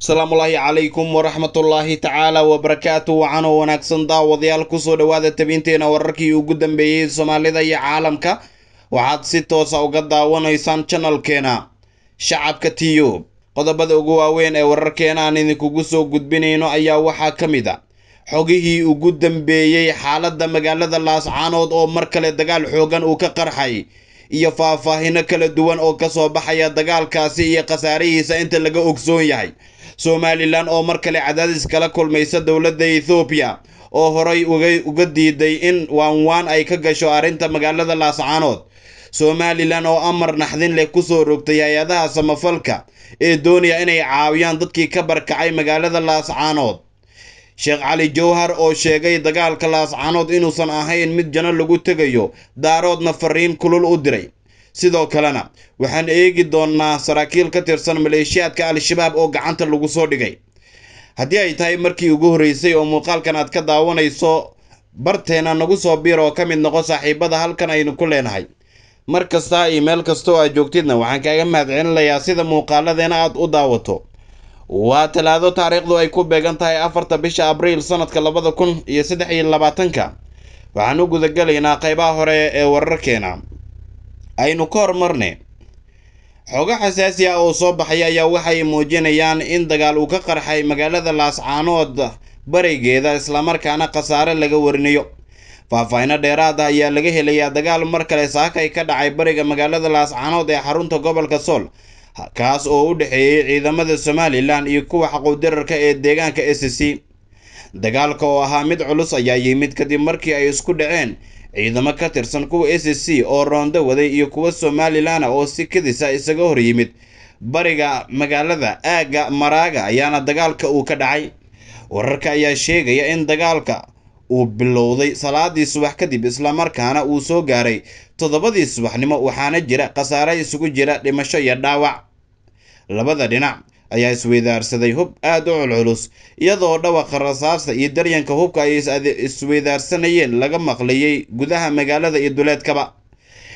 asalaamu asalaamullaahi calaykum waraxmatullaahi tacaala wabarakaatu wacanoo wanaagsan daawadayaal kusoo dhowaada tabiinteena wararkii ugu dambeeyey soomaalida iyo caalamka waxaad si toosa ah uga daawanaysaan janalkeena shacabka tiyub qodobada ugu waaweyn ee wararkeena aan idinkugu soo gudbinayno ayaa waxaa ka mid a xogihii ugu dambeeyey xaaladda magaalada laascaanood oo mar kale dagaal xoogan uu ka qarxay iyo faahfaahino kala duwan oo ka soo baxaya dagaalkaasi iyo khasaarihiisa inta laga ogsoon yahay somalilan oo mar kale cadaadis kala kulmaysa dowladda ethoobiya oo horay uga diiday in waanwaan ay ka gasho arrinta magaalada laascaanood somalilan oo amar naxdin leh ku soo rogtay hay-adaha samafalka ee doonaya inay caawiyaan dadkii ka barkacay magaalada laascaanood sheekh cali jowhar oo sheegay dagaalka laascaanood inuusan ahayn mid jano lagu tegayo daaroodna fariin kulul u diray sidoo kalena waxaan eegi doonnaa saraakiil ka tirsan maleeshiyaadka al-shabaab oo gacanta lagu soo dhigay haddii ay tahay markii ugu horreysay oo muuqaalkan aad ka daawanayso barteena nagu soo biir oo ka mid noqo saaxiibada halkan aynu ku leenahay mar kasta iyo meel kasta oo aad joogtidna waxaan kaaga mahadcelinayaa sida muuqaaladeena aad u daawato waa talaado taariikhdu ay ku beegan tahay afarta bisha abriil sannadka labada kun iyo saddex iyo labaatanka waxaan u gudagelaynaa qaybaha hore ee wararkeena aynu ka hormarne xogo xasaasi ah oo soo baxay ayaa waxay muujinayaan in dagaal uu ka qarxay magaalada laascaanood barigeeda islamarkaana khasaare laga warinayo faahfaahino dheeraada ah ayaa laga helayaa dagaal mar kale saakay ka dhacay bariga magaalada laascaanood ee xarunta gobolka sool kaas oo u dhexeeyey ciidamada somalilan iyo kuwa xaquudirarka ee deegaanka s c dagaalka oo ahaa mid culus ayaa yimid kadib markii ay isku dhaceen ciidamo ka tirsan kuwa a c c oo roondo waday iyo kuwa somalilana ah oo si kadisa ah isaga hor yimid bariga magaalada aagga maraaga ayaana dagaalka uu ka dhacay wararka ayaa sheegaya in dagaalka uu bilowday salaadii subax kadib islamarkaana uu soo gaaray toddobadii subaxnimo waxaana jira khasaare isugu jira dhimasho iyo dhaawac labada dhinac ayaa isweydaarsaday hub aada u culculus iyadoo dhawaqa rasaasta iyo daryanka hubka ay isweydaarsanayeen laga maqlayay gudaha magaalada iyo duleedkaba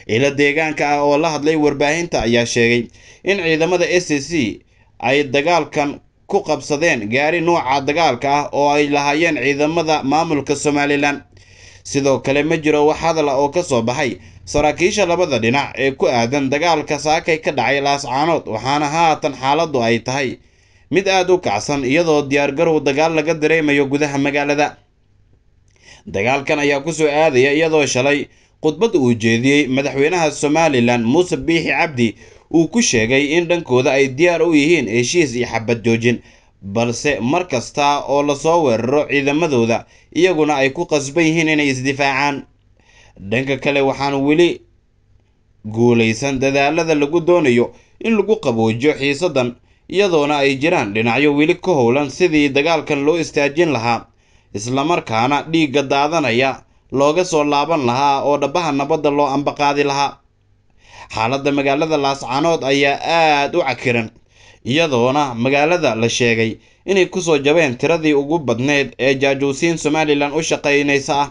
ilo deegaanka ah oo la hadlay warbaahinta ayaa sheegay in ciidamada s c ay dagaalkan ku qabsadeen gaari nuuca dagaalka ah oo ay lahaayeen ciidamada maamulka somalilan sidoo kale ma jiro wax hadala ah oo ka soo baxay saraakiisha labada dhinac ee ku aadan dagaalka saakay ka dhacay laascaanood waxaana haatan xaaladdu ay tahay mid aad u kacsan iyadoo diyaargarow dagaal laga dareemayo gudaha magaalada dagaalkan ayaa ku soo aadaya iyadoo shalay khudbad uu jeediyey madaxweynaha somalilan muuse biixi cabdi uu ku sheegay in dhankooda ay diyaar u yihiin heshiis iyo xabad joojin balse mar kasta oo lasoo weeraro ciidamadooda iyaguna ay ku qasban yihiin inay isdifaacaan dhanka kale waxaan weli guulaysan dadaalada lagu doonayo in lagu qaboojo xiisadan iyadoona ay jiraan dhinacyo weli ka howlan sidii dagaalkan loo istaajin lahaa islamarkaana dhiigga daadanaya looga soo laaban lahaa oo dhabbaha nabadda loo ambaqaadi lahaa xaaladda magaalada laascanood ayaa aad u cakiran iyadoona magaalada la sheegay inay ku soo jabeen tiradii ugu badnayd ee jaajuusiin somalilan u shaqaynaysa ah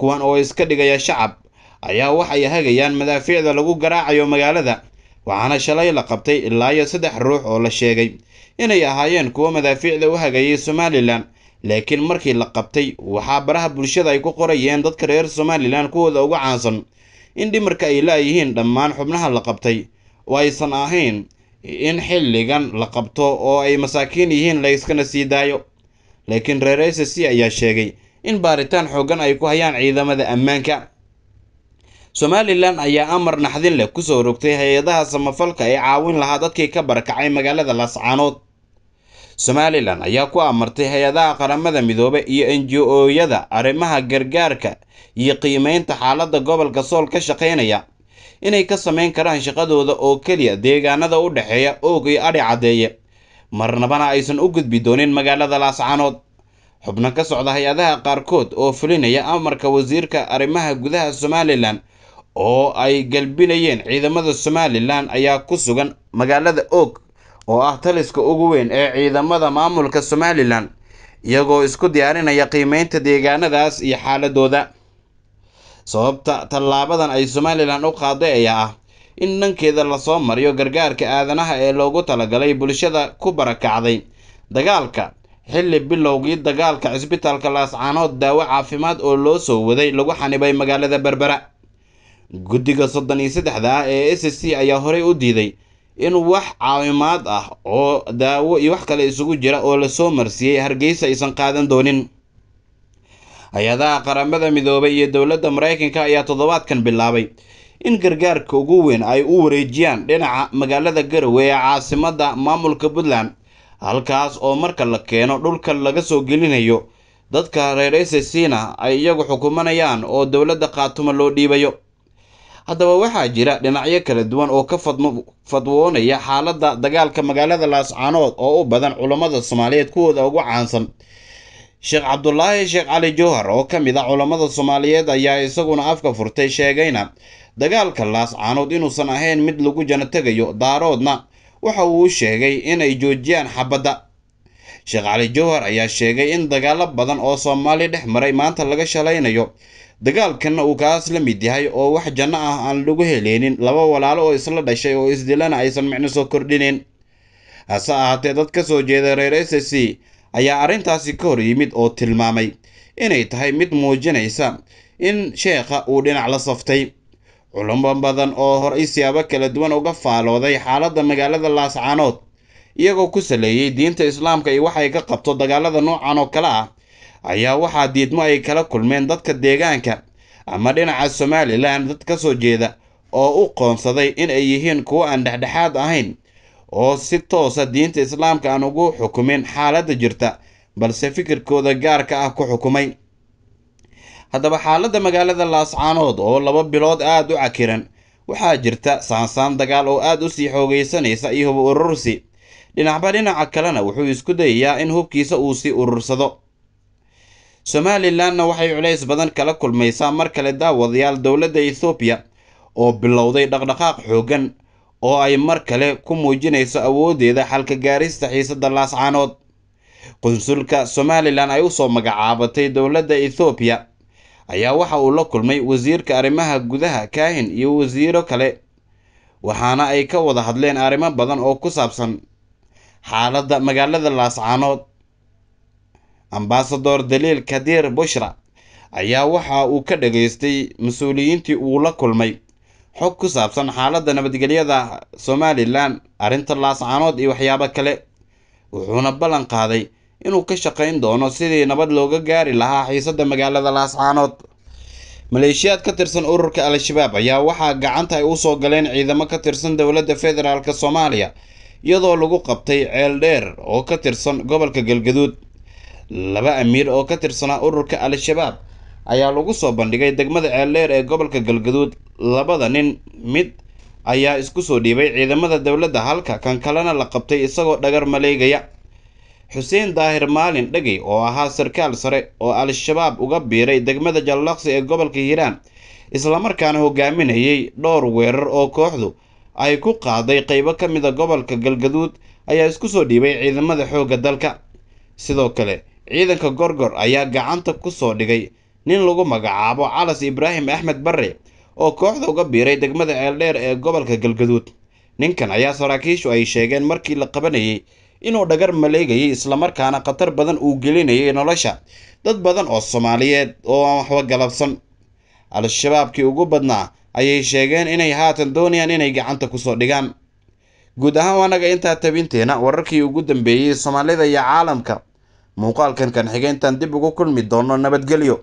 kuwan oo iska dhigaya shacab ayaa waxay hagayaan madaafiicda lagu garaacayo magaalada waxaana shalay la qabtay ilaa iyo saddex ruux oo la sheegay inay ahaayeen kuwo madaafiicda u hagayay somalilan laakiin markii la qabtay waxaa baraha bulshada ay ku qorayeen dadka reer somalilan kuwooda ugu caansan in dhimarka ay laayihiin dhammaan xubnaha la qabtay oo aysan ahayn in xilligan la qabto oo ay masaakiin yihiin layskana sii daayo laakiin reer a c ayaa sheegay in baaritaan xoogan ay ku hayaan ciidamada ammaanka somalilan ayaa amar naxdin leh kusoo rogtay hay-adaha samafalka ee caawin lahaa dadkii ka barakacay magaalada laascaanood somalilan ayaa ku amartay hay-adaha qaramada midoobe iyo enji-ooyada arrimaha gargaarka iyo qiimeynta xaaladda gobolka sool ka shaqaynaya inay ka samayn karaan shaqadooda oo keliya deegaanada u dhexeeya oog iyo adhi caddeeye marnabana aysan u gudbi doonin magaalada laascanood xubno ka socda hay-adaha qaarkood oo fulinaya amarka wasiirka arrimaha gudaha somalilan oo ay galbinayeen ciidamada somalilan ayaa ku sugan magaalada oog oo ah taliska ugu weyn ee ciidamada maamulka somalilan iyagoo isku diyaarinaya qiimeynta deegaanadaas iyo xaaladooda sababta tallaabadan ay somalilan u qaaday ayaa ah in dhankeeda lasoo mariyo gargaarka aadanaha ee loogu talagalay bulshada ku barakacday dagaalka xilli bilowgii dagaalka cisbitaalka laascaanood daawo caafimaad oo loo soo waday lagu xanibay magaalada berbera guddiga soddon iyo saddexda ah ee s c ayaa horey u diiday in wax caawimaad ah oo daawo iyo wax kale isugu jira oo lasoo marsiiyey hargeysa aysan qaadan doonin hay-adaha qaramada midoobay iyo dowladda maraykanka ayaa toddobaadkan bilaabay in gargaarka ugu weyn ay u wareejiyaan dhinaca magaalada garowe ee caasimadda maamulka puntland halkaas oo marka la keeno dhulka laga soo gelinayo dadka reer esesina ay iyagu xukumanayaan oo dowladda khaatuma loo dhiibayo haddaba waxaa jira dhinacyo kala duwan oo ka fadwoonaya xaaladda dagaalka magaalada laascaanood oo u badan culammada soomaaliyeed kuwooda ugu caansan sheekh cabdulaahi sheekh cali jowhar oo ka mid a ah culammada soomaaliyeed ayaa isaguna afka furtay sheegayna dagaalka laascaanood inuusan ahayn mid lagu janategayo daaroodna waxa uu u sheegay inay joojiyaan xabadda sheekh cali jowhar ayaa sheegay in dagaallo badan oo soomaali dhex maray maanta laga shalaynayo dagaalkanna uu kaas la mid yahay oo wax janno ah aan lagu heleynin laba walaalo oo isla dhashay oo isdilana aysan micno soo kordhinin hase ahaatee dad ka soo jeeda reer s s ayaa arrintaasi ka hor yimid oo tilmaamay inay tahay mid muujinaysa in sheekha uu dhinac la saftay culamo badan oo horay siyaabo kala duwan uga faalooday xaaladda magaalada laascaanood iyagoo ku saleeyey diinta islaamka iyo waxay ka qabto dagaalada noocan oo kale ah ayaa waxaa diidmo ay kala kulmeen dadka deegaanka ama dhinaca somalilan dad ka soo jeeda oo u qoonsaday in ay yihiin kuwo aan dhexdhexaad ahayn oo si toosa ah diinta islaamka aan ugu xukumin xaaladda jirta balse fikirkooda gaarka ah ku xukumay haddaba xaaladda magaalada laascaanood oo laba bilood aada u cakiran waxaa jirta saansaan dagaal oo aada u sii xoogaysanaysa iyo hub urursi dhinacba dhinaca kalena wuxuu isku dayayaa in hubkiisa uu sii urursado somalilanna waxay culays badan kala kulmaysaa mar kale daawadayaal dowladda ethoobiya oo bilowday dhaqdhaqaaq xooggan oo ay mar kale ku muujinayso awooddeeda xalka gaarista xiisada laascaanood qunsulka somalilan ay usoo magacaabatay dowladda ethoobiya ayaa waxa uu la kulmay wasiirka arrimaha gudaha kaahin iyo wasiiro kale waxaana ay ka wada hadleen arrimo badan oo ku saabsan xaaladda magaalada laascaanood ambasador daliil kadiir bushra ayaa waxa uu ka dhageystay mas-uuliyiintii uu la kulmay xog ku saabsan xaaladda nabadgelyada somalilan arrinta laascaanood iyo waxyaabo kale wuxuuna ballan qaaday inuu ka shaqayn doono sidii nabad looga gaari lahaa xiisadda magaalada laascaanood maleeshiyaad ka tirsan ururka al-shabaab ayaa waxaa gacanta ay usoo galeen ciidamo ka tirsan dowladda federaalk soomaaliya iyadoo lagu qabtay ceel dheer oo ka tirsan gobolka galgaduud laba amiir oo ka tirsanaa ururka al-shabaab ayaa lagu soo bandhigay degmada ceeldheer ee gobolka galgaduud labada nin mid ayaa isku soo dhiibay ciidamada dowladda halka kan kalena la qabtay isagoo dhagar maleegaya xuseen daahir maalin dhagey oo ahaa sarkaal sare oo al-shabaab uga biiray degmada jallaqsi ee gobolka hiiraan islamarkaana hogaaminayay dhowr weerar oo kooxdu ay ku qaaday qaybo ka mida gobolka galgaduud ayaa isku soo dhiibay ciidamada xoogga dalka sidoo kale ciidanka gorgor ayaa gacanta ku soo dhigay nin lagu magacaabo calas ibraahim axmed barre oo kooxda uga biiray degmada ceeldheer ee gobolka galgaduud ninkan ayaa saraakiishu ay sheegeen markii la qabanayay inuu dhagar maleegayay islamarkaana khatar badan uu gelinayay nolosha dad badan oo soomaaliyeed oo aan waxba galabsan al-shabaabkii ugu badnaa ayay sheegeen inay haatan doonayaan inay gacanta ku soo dhigaan guud ahaan waanaga intaa tabinteena wararkii ugu dambeeyey soomaalida iyo caalamka muuqaalkan kan xigeentan dib ugu kulmi doono nabadgelyo